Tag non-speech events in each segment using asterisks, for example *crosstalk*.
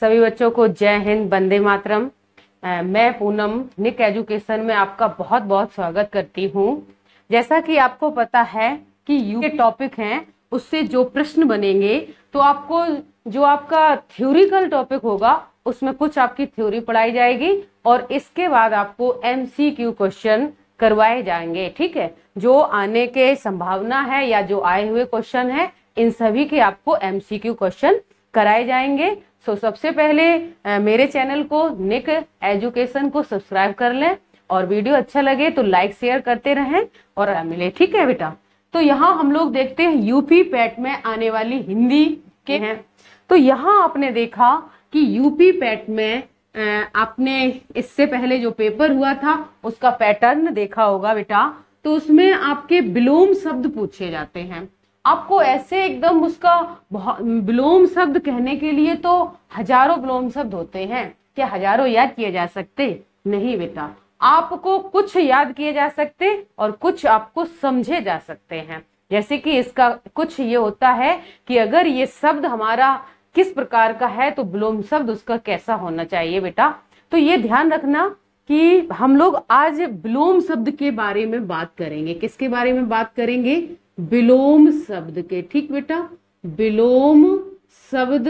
सभी बच्चों को जय हिंद बंदे मातरम मैं पूनम निक एजुकेशन में आपका बहुत बहुत स्वागत करती हूँ जैसा कि आपको पता है कि यू के टॉपिक हैं उससे जो प्रश्न बनेंगे तो आपको जो आपका थ्योरिकल टॉपिक होगा उसमें कुछ आपकी थ्योरी पढ़ाई जाएगी और इसके बाद आपको क्यू क्वेश्चन करवाए जाएंगे ठीक है जो आने के संभावना है या जो आए हुए क्वेश्चन है इन सभी के आपको क्यू क्वेश्चन कराए जाएंगे सो so, सबसे पहले मेरे चैनल को निक एजुकेशन को सब्सक्राइब कर लें और वीडियो अच्छा लगे तो लाइक शेयर करते रहें और मिले ठीक है बेटा तो यहाँ हम लोग देखते हैं यूपी पैट में आने वाली हिंदी के हैं तो यहाँ आपने देखा कि यूपी पैट में आपने इससे पहले जो पेपर हुआ था उसका पैटर्न देखा होगा बेटा तो उसमें आपके विलोम शब्द पूछे जाते हैं आपको ऐसे एकदम उसका विलोम शब्द कहने के लिए तो हजारों विलोम शब्द होते हैं क्या हजारों याद किए जा सकते नहीं बेटा आपको कुछ याद किए जा सकते और कुछ आपको समझे जा सकते हैं जैसे कि इसका कुछ ये होता है कि अगर ये शब्द हमारा किस प्रकार का है तो विलोम शब्द उसका कैसा होना चाहिए बेटा तो ये ध्यान रखना कि हम लोग आज विलोम शब्द के बारे में बात करेंगे किसके बारे में बात करेंगे विलोम शब्द के ठीक बेटा विलोम शब्द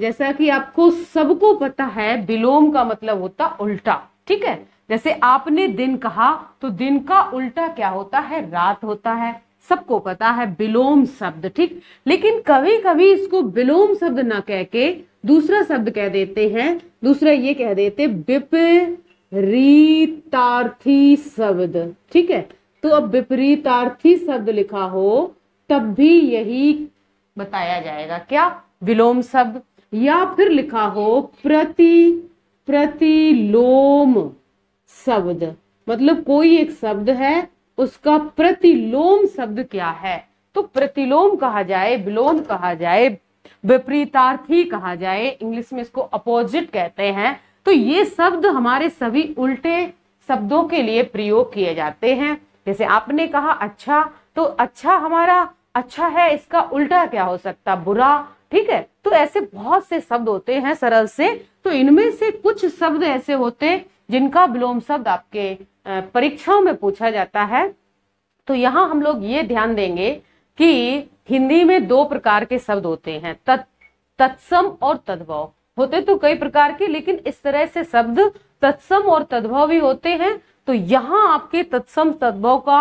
जैसा कि आपको सबको पता है विलोम का मतलब होता उल्टा ठीक है जैसे आपने दिन कहा तो दिन का उल्टा क्या होता है रात होता है सबको पता है विलोम शब्द ठीक लेकिन कभी कभी इसको विलोम शब्द ना कह के दूसरा शब्द कह देते हैं दूसरा ये कह देते विपरीतार्थी शब्द ठीक है तो अब विपरीतार्थी शब्द लिखा हो तब भी यही बताया जाएगा क्या विलोम शब्द या फिर लिखा हो प्रति प्रतिलोम शब्द मतलब कोई एक शब्द है उसका प्रतिलोम शब्द क्या है तो प्रतिलोम कहा जाए विलोम कहा जाए विपरीतार्थी कहा जाए इंग्लिश में इसको अपोजिट कहते हैं तो ये शब्द हमारे सभी उल्टे शब्दों के लिए प्रयोग किए जाते हैं जैसे आपने कहा अच्छा तो अच्छा हमारा अच्छा है इसका उल्टा क्या हो सकता बुरा ठीक है तो ऐसे बहुत से शब्द होते हैं सरल से तो इनमें से कुछ शब्द ऐसे होते हैं जिनका विलोम शब्द आपके परीक्षाओं में पूछा जाता है तो यहाँ हम लोग ये ध्यान देंगे कि हिंदी में दो प्रकार के शब्द होते हैं तत् तत्सम और तद्भव होते तो कई प्रकार के लेकिन इस तरह से शब्द तत्सम और तद्भव भी होते हैं तो यहाँ आपके तत्सम तद्भव का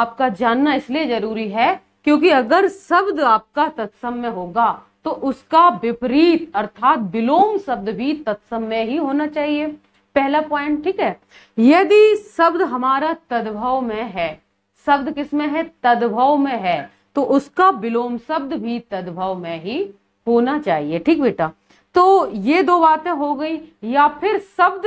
आपका जानना इसलिए जरूरी है क्योंकि अगर शब्द आपका तत्सम में होगा तो उसका विपरीत अर्थात विलोम शब्द भी तत्सम में ही होना चाहिए पहला पॉइंट ठीक है यदि शब्द हमारा तद्भव में है शब्द किस में है तद्भव में है तो उसका विलोम शब्द भी तद्भव में ही होना चाहिए ठीक बेटा तो ये दो बातें हो गई या फिर शब्द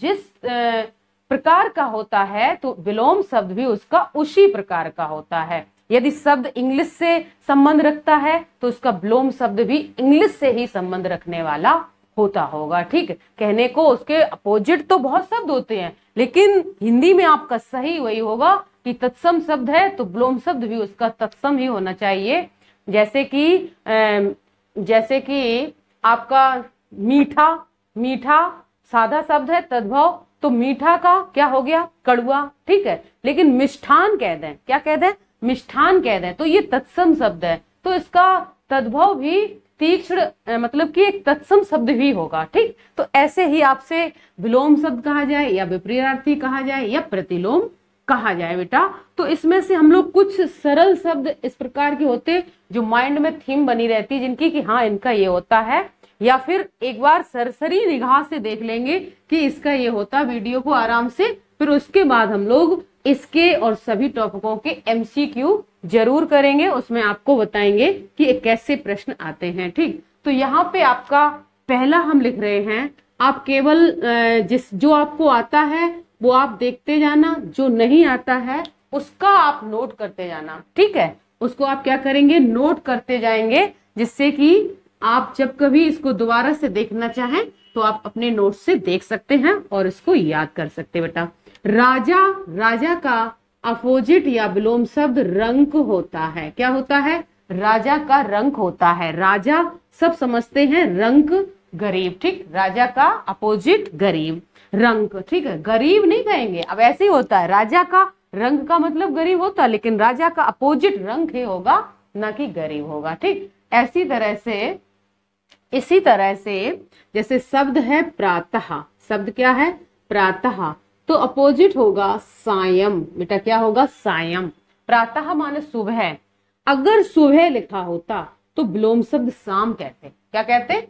जिस प्रकार का होता है तो विलोम शब्द भी उसका उसी प्रकार का होता है यदि शब्द इंग्लिश से संबंध रखता है तो उसका विलोम शब्द भी इंग्लिश से ही संबंध रखने वाला होता होगा ठीक कहने को उसके अपोजिट तो बहुत शब्द होते हैं लेकिन हिंदी में आपका सही वही होगा कि तत्सम शब्द है तो ब्लोम शब्द भी उसका तत्सम ही होना चाहिए जैसे कि जैसे कि आपका मीठा मीठा साधा शब्द है तद्भव तो मीठा का क्या हो गया कड़ुआ ठीक है लेकिन मिष्ठान कह दें क्या कह दें मिष्ठान कह दें तो ये तत्सम शब्द है तो इसका तद्भव भी तीक्ष्ण मतलब कि एक तत्सम शब्द भी होगा ठीक तो ऐसे ही आपसे विलोम शब्द कहा जाए या विपर्यार्थी कहा जाए या प्रतिलोम कहा जाए बेटा तो इसमें से हम लोग कुछ सरल शब्द इस प्रकार के होते जो माइंड में थीम बनी रहती है जिनकी कि हाँ इनका ये होता है या फिर एक बार सरसरी निगाह से देख लेंगे कि इसका ये होता वीडियो को आराम से फिर उसके बाद हम लोग इसके और सभी टॉपिकों के एमसीक्यू जरूर करेंगे उसमें आपको बताएंगे कि कैसे प्रश्न आते हैं ठीक तो यहाँ पे आपका पहला हम लिख रहे हैं आप केवल जिस जो आपको आता है वो आप देखते जाना जो नहीं आता है उसका आप नोट करते जाना ठीक है उसको आप क्या करेंगे नोट करते जाएंगे जिससे कि आप जब कभी इसको दोबारा से देखना चाहें तो आप अपने नोट से देख सकते हैं और इसको याद कर सकते बेटा राजा राजा का अपोजिट या विलोम शब्द रंक होता है क्या होता है राजा का रंक होता है राजा सब समझते हैं रंक गरीब ठीक राजा का अपोजिट गरीब रंक ठीक है गरीब नहीं कहेंगे अब ऐसे ही होता है राजा का रंग का मतलब गरीब होता है लेकिन राजा का अपोजिट रंग ही होगा ना कि गरीब होगा ठीक ऐसी तरह से इसी तरह से जैसे शब्द है प्रातः शब्द क्या है प्रातः तो अपोजिट होगा सायम बेटा क्या होगा सायम प्रातः माने सुबह अगर सुबह लिखा होता तो ब्लोम शब्द शाम कहते क्या कहते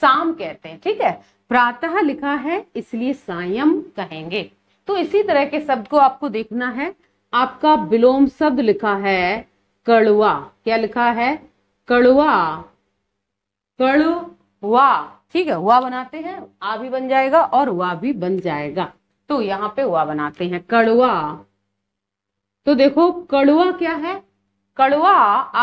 शाम कहते हैं ठीक है प्रातः लिखा है इसलिए सायम कहेंगे तो इसी तरह के शब्द को आपको देखना है आपका विलोम शब्द लिखा है कड़वा क्या लिखा है कड़वा कड़वा ठीक है वा बनाते हैं आ भी बन जाएगा और वा भी बन जाएगा तो यहाँ पे वा बनाते हैं कड़वा तो देखो कड़वा क्या है कड़वा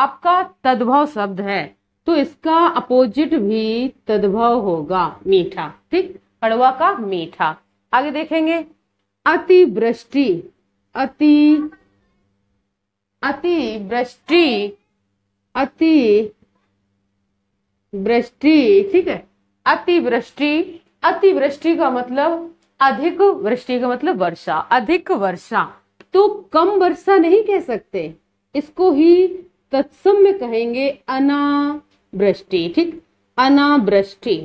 आपका तद्भव शब्द है तो इसका अपोजिट भी तद्भव होगा मीठा ठीक कड़वा का मीठा आगे देखेंगे अतिवृष्टि अति अतिवृष्टि अति वृष्टि ठीक है अतिवृष्टि अतिवृष्टि का मतलब अधिक वृष्टि का मतलब वर्षा अधिक वर्षा तो कम वर्षा नहीं कह सकते इसको ही तत्सम में कहेंगे अनावृष्टि ठीक अनावृष्टि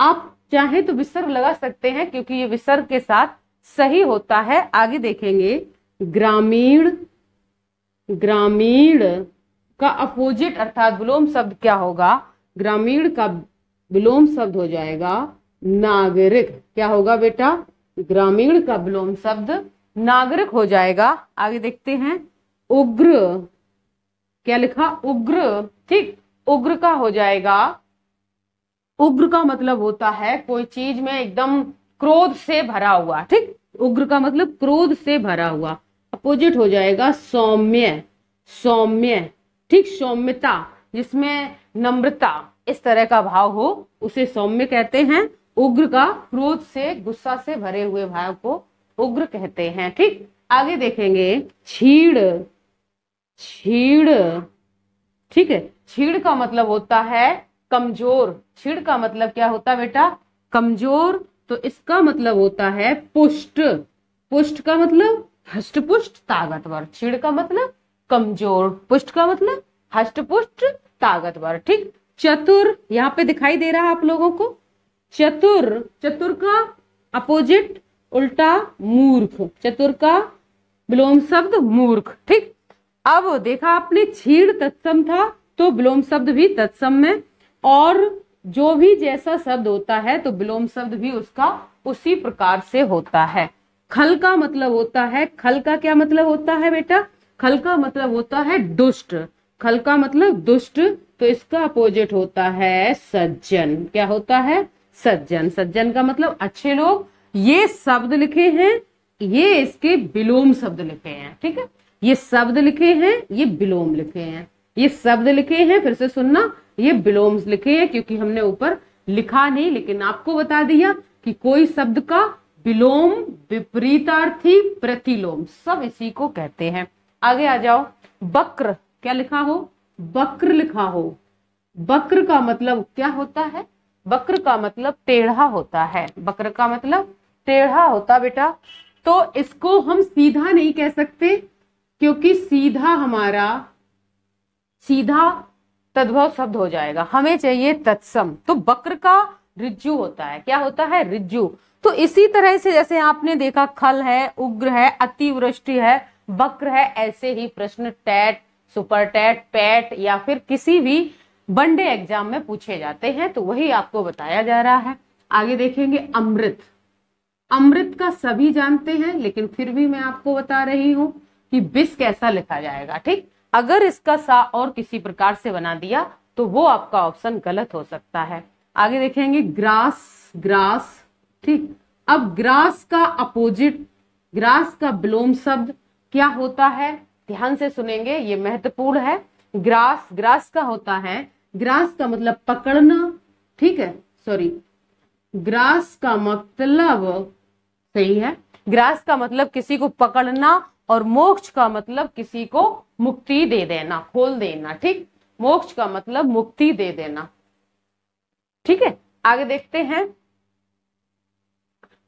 आप चाहे तो विसर्ग लगा सकते हैं क्योंकि ये विसर्ग के साथ सही होता है आगे देखेंगे ग्रामीण ग्रामीण का अपोजिट अर्थात विलोम शब्द क्या होगा ग्रामीण का विलोम शब्द हो जाएगा नागरिक क्या होगा बेटा ग्रामीण का विलोम शब्द नागरिक हो जाएगा आगे देखते हैं उग्र क्या लिखा उग्र ठीक उग्र का हो जाएगा उग्र का मतलब होता है कोई चीज में एकदम क्रोध से भरा हुआ ठीक उग्र का मतलब क्रोध से भरा हुआ अपोजिट हो जाएगा सौम्य सौम्य ठीक सौम्यता जिसमें नम्रता इस तरह का भाव हो उसे सौम्य कहते हैं उग्र का क्रोध से गुस्सा से भरे हुए भाव को उग्र कहते हैं ठीक आगे देखेंगे छीड़ छीड़ ठीक है छीड़ का मतलब होता है कमजोर छीड़ का मतलब क्या होता है बेटा कमजोर तो इसका मतलब होता है पुष्ट पुष्ट का मतलब हष्टपुष्ट ताकतवर छीड़ का मतलब कमजोर पुष्ट का मतलब हष्ट पुष्ट ताकतवर ठीक चतुर यहाँ पे दिखाई दे रहा है आप लोगों को चतुर चतुर का अपोजिट उल्टा मूर्ख चतुर का विलोम शब्द मूर्ख ठीक अब देखा आपने छीर तत्सम था तो विलोम शब्द भी तत्सम में और जो भी जैसा शब्द होता है तो विलोम शब्द भी उसका उसी प्रकार से होता है खल का मतलब होता है खल का क्या मतलब होता है बेटा खल का मतलब होता है दुष्ट खल का मतलब दुष्ट तो इसका अपोजिट होता है सज्जन क्या होता है सज्जन सज्जन का मतलब अच्छे लोग ये शब्द लिखे हैं ये इसके विलोम शब्द लिखे हैं ठीक है ये शब्द लिखे हैं ये विलोम लिखे हैं ये शब्द लिखे हैं फिर से सुनना ये विलोम लिखे हैं क्योंकि हमने ऊपर लिखा नहीं लेकिन आपको बता दिया कि कोई शब्द का विलोम विपरीतार्थी प्रतिलोम सब इसी को कहते हैं आगे आ जाओ बक्र क्या लिखा हो बक्र लिखा हो बक्र का मतलब क्या होता है बक्र का मतलब टेढ़ा होता है बक्र का मतलब टेढ़ा होता बेटा तो इसको हम सीधा नहीं कह सकते क्योंकि सीधा हमारा सीधा तद्भव शब्द हो जाएगा हमें चाहिए तत्सम तो बक्र का रिज्जु होता है क्या होता है रिज्जु तो इसी तरह से जैसे आपने देखा खल है उग्र है अतिवृष्टि है वक्र है ऐसे ही प्रश्न टैट सुपर टैट पैट या फिर किसी भी वनडे एग्जाम में पूछे जाते हैं तो वही आपको बताया जा रहा है आगे देखेंगे अमृत अमृत का सभी जानते हैं लेकिन फिर भी मैं आपको बता रही हूँ कि बिस कैसा लिखा जाएगा ठीक अगर इसका सा और किसी प्रकार से बना दिया तो वो आपका ऑप्शन गलत हो सकता है आगे देखेंगे ग्रास ग्रास ठीक अब ग्रास का अपोजिट ग्रास का विलोम शब्द क्या होता है ध्यान से सुनेंगे ये महत्वपूर्ण है ग्रास ग्रास का होता है ग्रास का मतलब पकड़ना ठीक है सॉरी ग्रास का मतलब सही है ग्रास का मतलब किसी को पकड़ना और मोक्ष का मतलब किसी को मुक्ति दे देना खोल देना ठीक मोक्ष का मतलब मुक्ति दे देना ठीक है आगे देखते हैं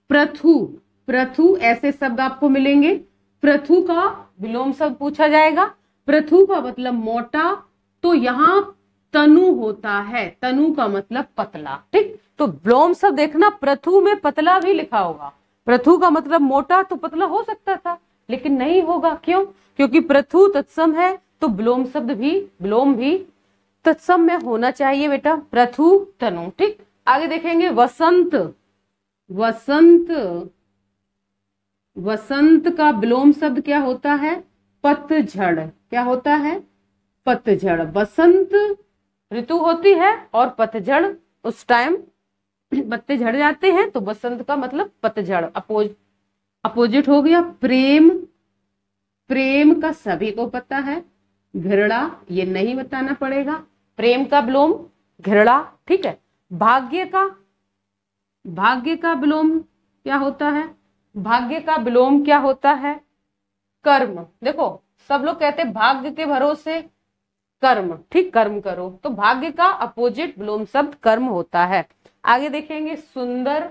प्रथु प्रथु ऐसे शब्द आपको मिलेंगे प्रथु का विलोम शब्द पूछा जाएगा प्रथु का मतलब मोटा तो यहां तनु होता है तनु का मतलब पतला ठीक तो विलोम शब्द देखना प्रथु में पतला भी लिखा होगा प्रथु का मतलब मोटा तो पतला हो सकता था लेकिन नहीं होगा क्यों क्योंकि प्रथु तत्सम है तो विलोम शब्द भी विलोम भी तत्सम में होना चाहिए बेटा प्रथु तनु ठीक आगे देखेंगे वसंत वसंत वसंत का विलोम शब्द क्या होता है पतझड़ क्या होता है पतझड़ बसंत ऋतु होती है और पतझड़ उस टाइम पत्ते झड़ जाते हैं तो बसंत का मतलब पतझड़ अपोज अपोजिट हो गया प्रेम प्रेम का सभी को पता है घृणा ये नहीं बताना पड़ेगा प्रेम का विलोम घृणा ठीक है भाग्य का भाग्य का विलोम क्या होता है भाग्य का विलोम क्या होता है कर्म देखो सब लोग कहते हैं भाग्य के भरोसे कर्म ठीक कर्म करो तो भाग्य का अपोजिट विलोम शब्द कर्म होता है आगे देखेंगे सुंदर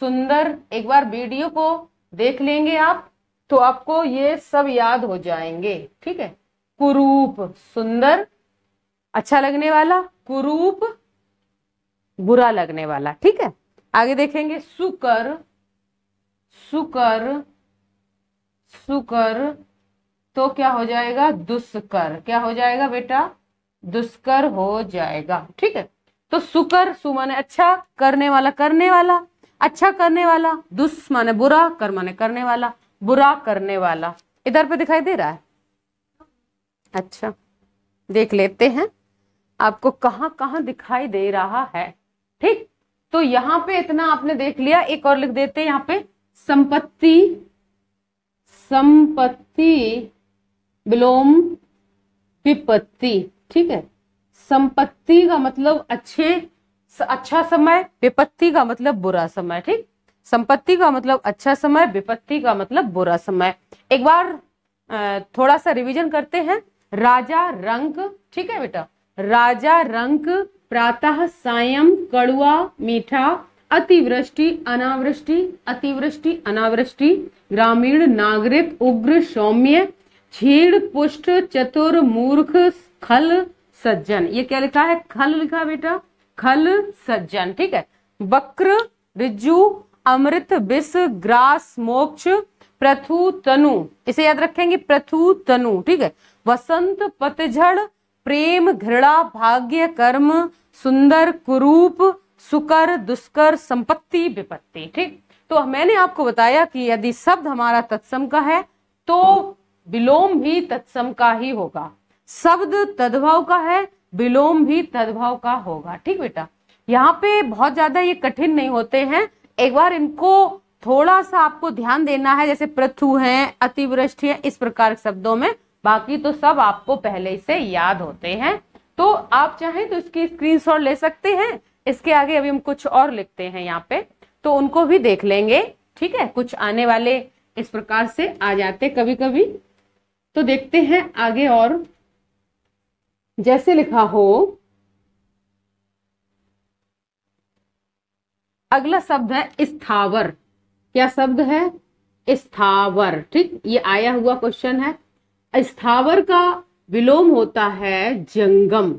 सुंदर एक बार वीडियो को देख लेंगे आप तो आपको ये सब याद हो जाएंगे ठीक है कुरूप सुंदर अच्छा लगने वाला कुरूप बुरा लगने वाला ठीक है आगे देखेंगे सुकर सुकर सुकर तो क्या हो जाएगा दुष्कर क्या हो जाएगा बेटा दुष्कर हो जाएगा ठीक है तो सुकर सु माने अच्छा करने वाला करने वाला अच्छा करने वाला दुष् माने बुरा कर माने करने वाला बुरा करने वाला इधर पे दिखाई दे रहा है अच्छा देख लेते हैं आपको कहां कहां दिखाई दे रहा है ठीक तो यहां पे इतना आपने देख लिया एक और लिख देते हैं यहाँ पे संपत्ति संपत्ति विलोम विपत्ति ठीक है संपत्ति का मतलब अच्छे अच्छा समय विपत्ति का मतलब बुरा समय ठीक संपत्ति का मतलब अच्छा समय विपत्ति का मतलब बुरा समय एक बार थोड़ा सा रिवीजन करते हैं राजा रंक ठीक है बेटा राजा रंक प्रातः सायं कड़ुआ मीठा अतिवृष्टि अनावृष्टि अतिवृष्टि अनावृष्टि ग्रामीण नागरिक उग्र सौम्य छीड़ पुष्ट चतुर मूर्ख खल सज्जन ये क्या लिखा है खल लिखा बेटा खल सज्जन ठीक है वक्र रिजु अमृत विष ग्रास मोक्ष प्रथु तनु इसे याद रखेंगे प्रथु तनु ठीक है वसंत पतझड़ प्रेम घृणा भाग्य कर्म सुंदर कुरूप सुकर दुष्कर संपत्ति विपत्ति ठीक तो मैंने आपको बताया कि यदि शब्द हमारा तत्सम का है तो विलोम भी तत्सम का ही होगा शब्द तद्भव का है विलोम भी तद्भाव का होगा ठीक बेटा यहाँ पे बहुत ज्यादा ये कठिन नहीं होते हैं एक बार इनको थोड़ा सा आपको ध्यान देना है जैसे पृथु है अतिवृष्टि है इस प्रकार के शब्दों में बाकी तो सब आपको पहले से याद होते हैं तो आप चाहें तो इसकी स्क्रीनशॉट ले सकते हैं इसके आगे अभी हम कुछ और लिखते हैं यहाँ पे तो उनको भी देख लेंगे ठीक है कुछ आने वाले इस प्रकार से आ जाते कभी कभी तो देखते हैं आगे और जैसे लिखा हो अगला शब्द है स्थावर क्या शब्द है स्थावर ठीक ये आया हुआ क्वेश्चन है स्थावर का विलोम होता है जंगम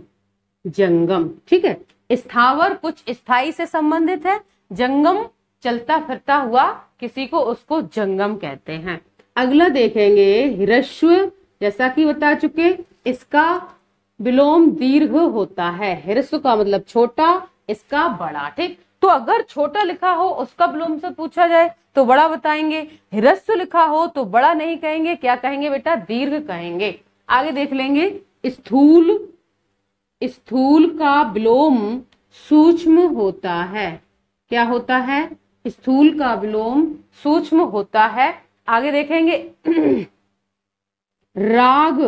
जंगम ठीक है स्थावर कुछ स्थाई से संबंधित है जंगम चलता फिरता हुआ किसी को उसको जंगम कहते हैं अगला देखेंगे हिरस्व जैसा कि बता चुके इसका विलोम दीर्घ होता है हिरस्व का मतलब छोटा इसका बड़ा ठीक तो अगर छोटा लिखा हो उसका विलोम से पूछा जाए तो बड़ा बताएंगे हिरस्व लिखा हो तो बड़ा नहीं कहेंगे क्या कहेंगे बेटा दीर्घ कहेंगे आगे देख लेंगे स्थूल स्थूल का विलोम सूक्ष्म होता है क्या होता है स्थूल का विलोम सूक्ष्म होता है आगे देखेंगे *clears throat* राग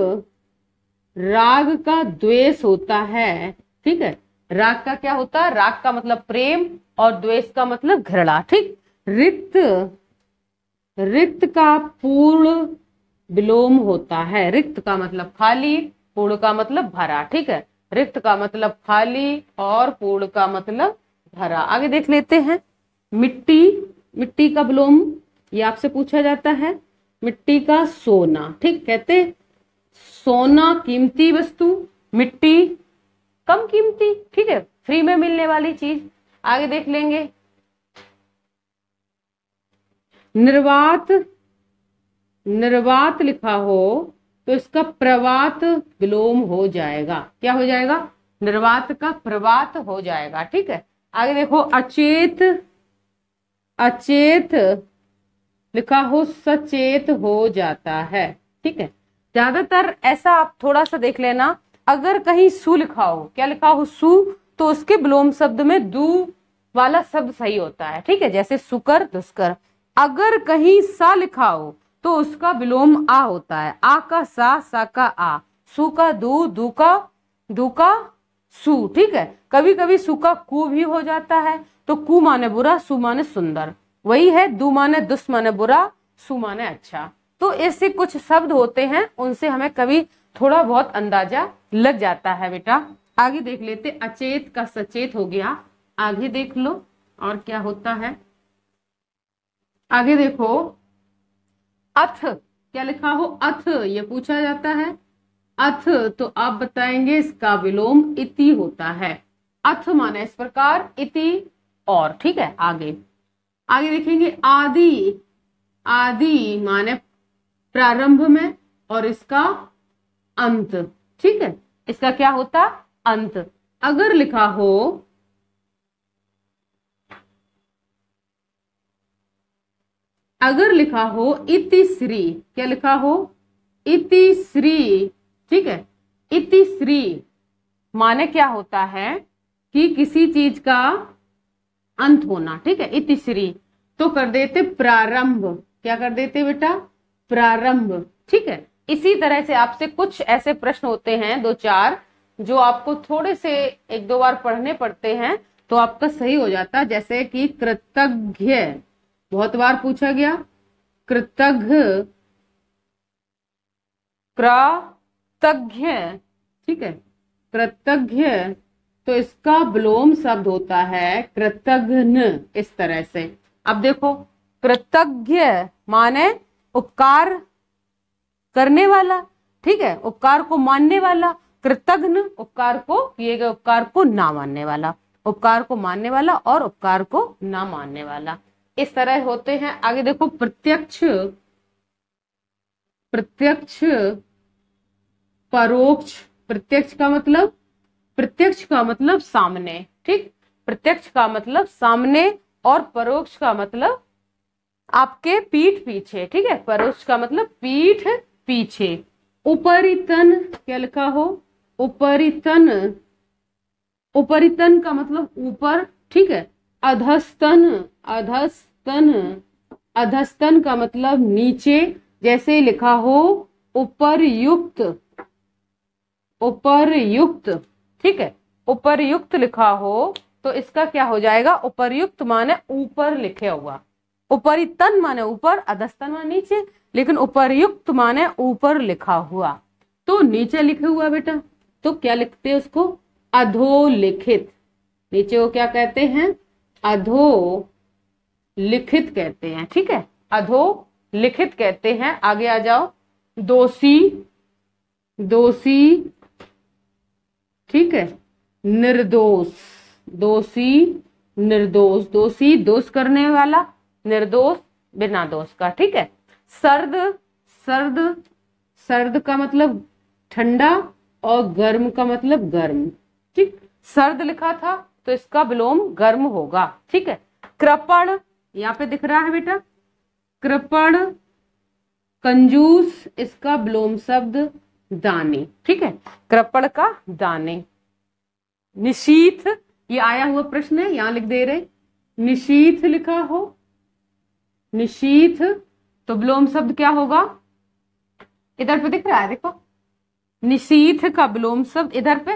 राग का द्वेष होता है ठीक है राग का क्या होता है राग का मतलब प्रेम और द्वेष का मतलब घृणा ठीक रित रित का पूर्ण विलोम होता है रिक्त का मतलब खाली पूर्ण का मतलब भरा ठीक है रिक्त का मतलब खाली और पूर्ण का मतलब भरा आगे देख लेते हैं मिट्टी मिट्टी का ब्लोम ये आपसे पूछा जाता है मिट्टी का सोना ठीक कहते सोना कीमती वस्तु मिट्टी कम कीमती ठीक है फ्री में मिलने वाली चीज आगे देख लेंगे निर्वात निर्वात लिखा हो तो इसका प्रवात विलोम हो जाएगा क्या हो जाएगा निर्वात का प्रवात हो जाएगा ठीक है आगे देखो अचेत अचेत लिखा हो सचेत हो जाता है ठीक है ज्यादातर ऐसा आप थोड़ा सा देख लेना अगर कहीं सु लिखा हो क्या लिखा हो सु तो उसके विलोम शब्द में दू वाला शब्द सही होता है ठीक है जैसे सुकर दुष्कर अगर कहीं सा लिखा हो तो उसका विलोम आ होता है आ का सा सा का आ सु का दू दू का दू का सु ठीक है कभी कभी सु का कु भी हो जाता है तो कु माने बुरा सु माने सुंदर वही है दू माने दुस माने बुरा सु माने अच्छा तो ऐसे कुछ शब्द होते हैं उनसे हमें कभी थोड़ा बहुत अंदाजा लग जाता है बेटा आगे देख लेते अचेत का सचेत हो गया आगे देख लो और क्या होता है आगे देखो अथ क्या लिखा हो अथ ये पूछा जाता है अथ तो आप बताएंगे इसका विलोम इति होता है अथ माने इस प्रकार इति और ठीक है आगे आगे देखेंगे आदि आदि माने प्रारंभ में और इसका अंत ठीक है इसका क्या होता अंत अगर लिखा हो अगर लिखा हो इतिश्री क्या लिखा हो इतिश्री ठीक है इतिश्री माने क्या होता है कि किसी चीज का अंत होना ठीक है इतिश्री तो कर देते प्रारंभ क्या कर देते बेटा प्रारंभ ठीक है इसी तरह से आपसे कुछ ऐसे प्रश्न होते हैं दो चार जो आपको थोड़े से एक दो बार पढ़ने पड़ते हैं तो आपका सही हो जाता जैसे कि कृतज्ञ बहुत बार पूछा गया कृतज्ञ कृतज्ञ ठीक है कृतज्ञ तो इसका विलोम शब्द होता है कृतघ्न इस तरह से अब देखो कृतज्ञ माने उपकार करने वाला ठीक है उपकार को मानने वाला कृतघ्न उपकार को किए गए उपकार को ना मानने वाला उपकार को मानने वाला और उपकार को ना मानने वाला इस तरह होते हैं आगे देखो प्रत्यक्ष प्रत्यक्ष परोक्ष प्रत्यक्ष का मतलब प्रत्यक्ष का मतलब सामने ठीक प्रत्यक्ष का मतलब सामने और परोक्ष का मतलब आपके पीठ पीछे ठीक है परोक्ष का मतलब पीठ पीछे उपरितन क्या लिखा हो उपरितन उपरितन का मतलब ऊपर ठीक है अधस्तन अधस्त अधस्तन अधस्तन का मतलब नीचे जैसे लिखा हो उपरयुक्त उपरयुक्त ठीक है उपरयुक्त लिखा हो तो इसका क्या हो जाएगा उपरयुक्त माने ऊपर लिखे हुआ उपरी तन माने ऊपर अधस्तन माने नीचे लेकिन उपरयुक्त माने ऊपर लिखा हुआ तो नीचे लिखे हुआ बेटा तो क्या लिखते हैं उसको अधोलिखित नीचे वो क्या कहते हैं अधो लिखित कहते हैं ठीक है अधो लिखित कहते हैं आगे आ जाओ दोषी दोषी ठीक है निर्दोष दोषी निर्दोष दोषी दोष करने वाला निर्दोष बिना दोष का ठीक है सर्द सर्द सर्द का मतलब ठंडा और गर्म का मतलब गर्म ठीक सर्द लिखा था तो इसका विलोम गर्म होगा ठीक है कृपण यहाँ पे दिख रहा है बेटा कृपण कंजूस इसका ब्लोम शब्द दाने ठीक है कृपण का दाने निशीथ ये आया हुआ प्रश्न है यहां लिख दे रहे निशीथ लिखा हो निशीथ तो ब्लोम शब्द क्या होगा इधर पे दिख रहा है देखो निशीथ का ब्लोम शब्द इधर पे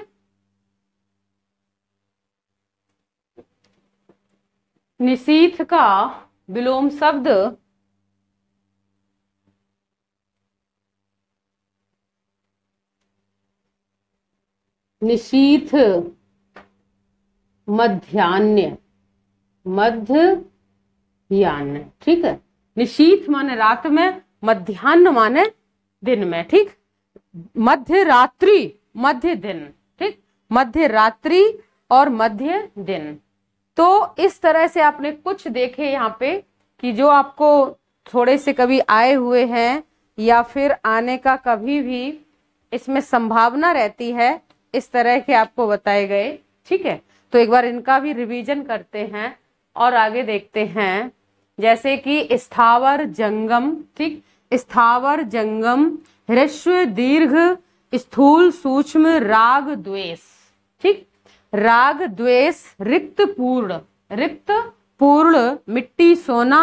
निशीथ का विलोम शब्द निशीथ मध्यान्य मध्यान्ह ठीक है निशीथ माने रात में मध्यान्ह माने दिन में ठीक मध्य रात्रि मध्य दिन ठीक मध्य रात्रि और मध्य दिन तो इस तरह से आपने कुछ देखे यहाँ पे कि जो आपको थोड़े से कभी आए हुए हैं या फिर आने का कभी भी इसमें संभावना रहती है इस तरह के आपको बताए गए ठीक है तो एक बार इनका भी रिवीजन करते हैं और आगे देखते हैं जैसे कि स्थावर जंगम ठीक स्थावर जंगम हृष्व दीर्घ स्थूल सूक्ष्म राग द्वेष ठीक राग द्वेष रिक्त पूर्ण रिक्त पूर्ण मिट्टी सोना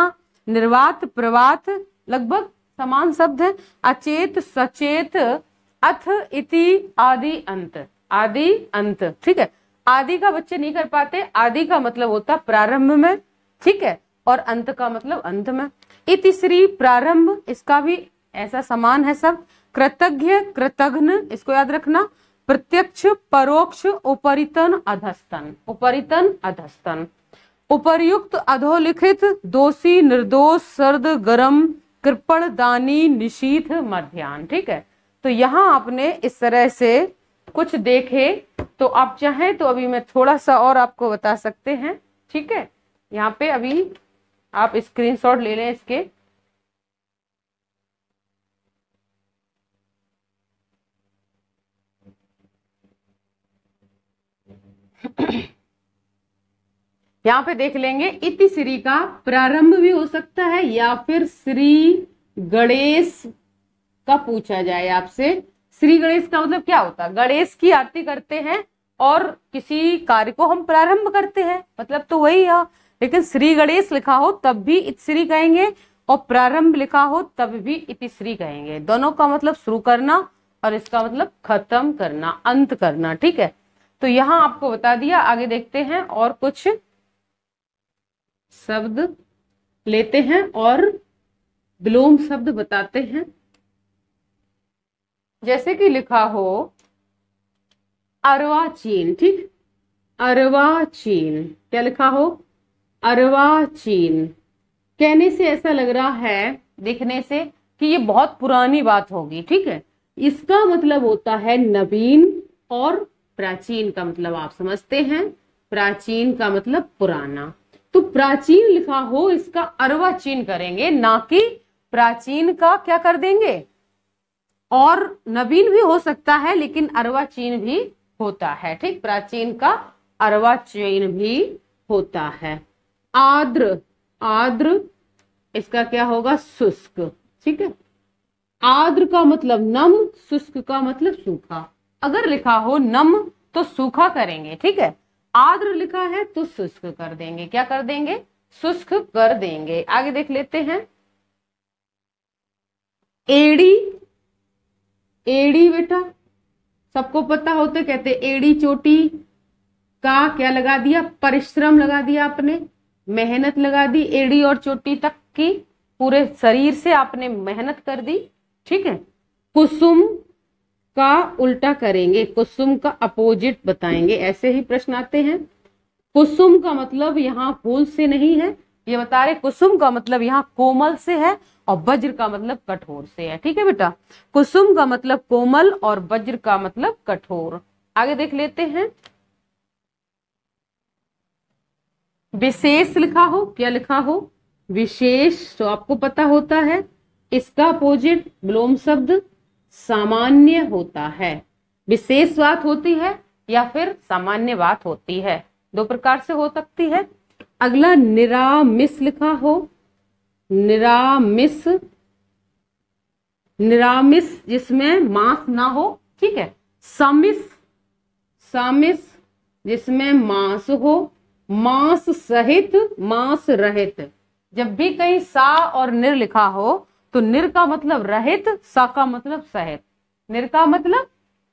निर्वात प्रवात लगभग समान शब्द है अचेत सचेत अथ इति आदि अंत आदि अंत ठीक है आदि का बच्चे नहीं कर पाते आदि का मतलब होता प्रारंभ में ठीक है और अंत का मतलब अंत में इति श्री प्रारंभ इसका भी ऐसा समान है सब कृतज्ञ कृतघ्न इसको याद रखना प्रत्यक्ष परोक्ष उपरितन अधस्तन उपरितन अधस्तन उपरयुक्त अधोलिखित दोषी निर्दोष सर्द गरम कृपण दानी निशीत मध्यान ठीक है तो यहाँ आपने इस तरह से कुछ देखे तो आप चाहें तो अभी मैं थोड़ा सा और आपको बता सकते हैं ठीक है यहाँ पे अभी आप स्क्रीनशॉट ले लें इसके *coughs* यहां पे देख लेंगे इति श्री का प्रारंभ भी हो सकता है या फिर श्री गणेश का पूछा जाए आपसे श्री गणेश का मतलब क्या होता है गणेश की आरती करते हैं और किसी कार्य को हम प्रारंभ करते हैं मतलब तो वही है लेकिन श्री गणेश लिखा हो तब भी इतिश्री कहेंगे और प्रारंभ लिखा हो तब भी इतिश्री कहेंगे दोनों का मतलब शुरू करना और इसका मतलब खत्म करना अंत करना ठीक है तो यहां आपको बता दिया आगे देखते हैं और कुछ शब्द लेते हैं और विलोम शब्द बताते हैं जैसे कि लिखा हो अरवाचीन ठीक अरवाचीन क्या लिखा हो अरवाचीन कहने से ऐसा लग रहा है देखने से कि ये बहुत पुरानी बात होगी ठीक है इसका मतलब होता है नवीन और प्राचीन का मतलब आप समझते हैं प्राचीन का मतलब पुराना तो प्राचीन लिखा हो इसका अर्वाचीन करेंगे ना कि प्राचीन का क्या कर देंगे और नवीन भी हो सकता है लेकिन अर्वाचीन भी होता है ठीक प्राचीन का अर्वाचीन भी होता है आद्र आद्र इसका क्या होगा शुष्क ठीक है आद्र का मतलब नम शुष्क का मतलब सूखा अगर लिखा हो नम तो सूखा करेंगे ठीक है आद्र लिखा है तो शुष्क कर देंगे क्या कर देंगे शुष्क कर देंगे आगे देख लेते हैं एड़ी एड़ी बेटा सबको पता होते तो कहते एड़ी चोटी का क्या लगा दिया परिश्रम लगा दिया आपने मेहनत लगा दी एड़ी और चोटी तक की पूरे शरीर से आपने मेहनत कर दी ठीक है कुसुम का उल्टा करेंगे कुसुम का अपोजिट बताएंगे ऐसे ही प्रश्न आते हैं कुसुम का मतलब यहाँ फूल से नहीं है ये बता रहे कुसुम का मतलब यहाँ कोमल से है और वज्र का मतलब कठोर से है ठीक है बेटा कुसुम का मतलब कोमल और वज्र का मतलब कठोर आगे देख लेते हैं विशेष लिखा हो क्या लिखा हो विशेष तो आपको पता होता है इसका अपोजिट ब्लोम शब्द सामान्य होता है विशेष बात होती है या फिर सामान्य बात होती है दो प्रकार से हो सकती है अगला निरामिस लिखा हो निरामिस निरामिस जिसमें मांस ना हो ठीक है समिस समिस जिसमें मांस हो मांस सहित मांस रहित जब भी कहीं सा और निर लिखा हो तो निर का मतलब रहित सा का मतलब सहित निर का मतलब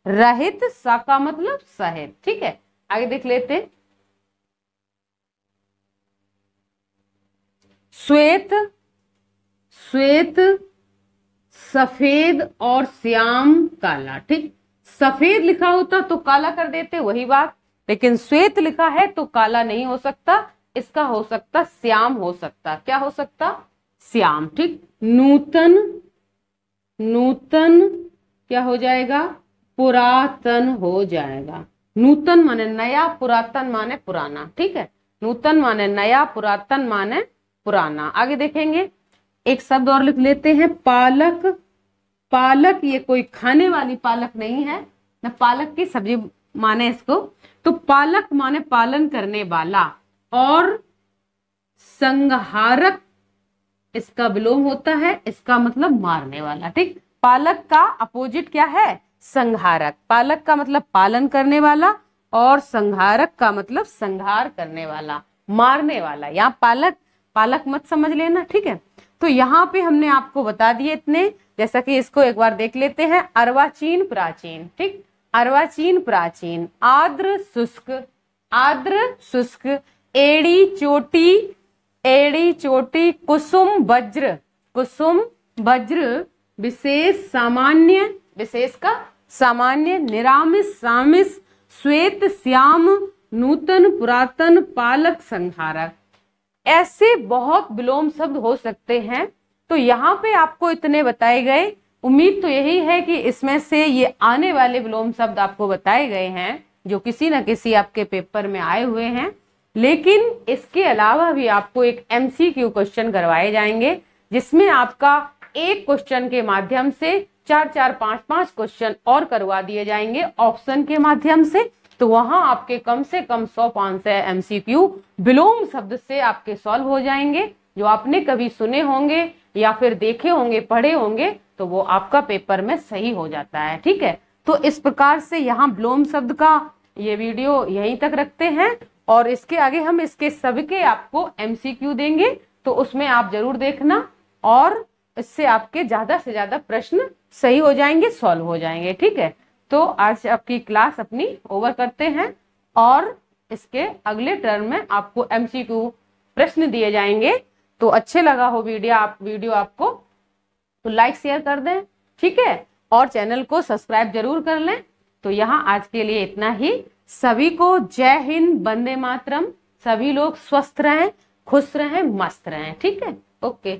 रहित सा का मतलब सहित ठीक है आगे देख लेते श्वेत श्वेत सफेद और श्याम काला ठीक सफेद लिखा होता तो काला कर देते वही बात लेकिन श्वेत लिखा है तो काला नहीं हो सकता इसका हो सकता श्याम हो सकता क्या हो सकता श्याम ठीक नूतन नूतन क्या हो जाएगा पुरातन हो जाएगा नूतन माने नया पुरातन माने पुराना ठीक है नूतन माने नया पुरातन माने पुराना आगे देखेंगे एक शब्द और लिख लेते हैं पालक पालक ये कोई खाने वाली पालक नहीं है ना पालक की सब्जी माने इसको तो पालक माने पालन करने वाला और संहारक इसका विलोम होता है इसका मतलब मारने वाला ठीक पालक का अपोजिट क्या है संहारक पालक का मतलब पालन करने वाला और संहारक का मतलब संहार करने वाला मारने वाला यहाँ पालक पालक मत समझ लेना ठीक है तो यहाँ पे हमने आपको बता दिए इतने जैसा कि इसको एक बार देख लेते हैं अर्वाचीन प्राचीन ठीक अर्वाचीन प्राचीन आद्र शुष्क आद्र शुष्क एड़ी चोटी एड़ी चोटी कुसुम वज्र कुसुम वज्र विशेष सामान्य विशेष का सामान्य निरामिस सामिस श्वेत श्याम नूतन पुरातन पालक संहारक ऐसे बहुत विलोम शब्द हो सकते हैं तो यहाँ पे आपको इतने बताए गए उम्मीद तो यही है कि इसमें से ये आने वाले विलोम शब्द आपको बताए गए हैं जो किसी न किसी आपके पेपर में आए हुए हैं लेकिन इसके अलावा भी आपको एक एमसीक्यू क्वेश्चन करवाए जाएंगे जिसमें आपका एक क्वेश्चन के माध्यम से चार चार पांच पांच क्वेश्चन और करवा दिए जाएंगे ऑप्शन के माध्यम से तो वहां आपके कम से कम सौ पांच सौ एमसीक्यू विलोम शब्द से आपके सॉल्व हो जाएंगे जो आपने कभी सुने होंगे या फिर देखे होंगे पढ़े होंगे तो वो आपका पेपर में सही हो जाता है ठीक है तो इस प्रकार से यहाँ ब्लोम शब्द का ये वीडियो यहीं तक रखते हैं और इसके आगे हम इसके सबके आपको एमसीक्यू देंगे तो उसमें आप जरूर देखना और इससे आपके ज्यादा से ज्यादा प्रश्न सही हो जाएंगे सॉल्व हो जाएंगे ठीक है तो आज आपकी क्लास अपनी ओवर करते हैं और इसके अगले टर्म में आपको एमसीक्यू प्रश्न दिए जाएंगे तो अच्छे लगा हो वीडियो आप वीडियो आपको तो लाइक शेयर कर दें ठीक है और चैनल को सब्सक्राइब जरूर कर लें तो यहाँ आज के लिए इतना ही सभी को जय हिंद बंदे मातरम सभी लोग स्वस्थ रहें खुश रहें मस्त रहें ठीक है ओके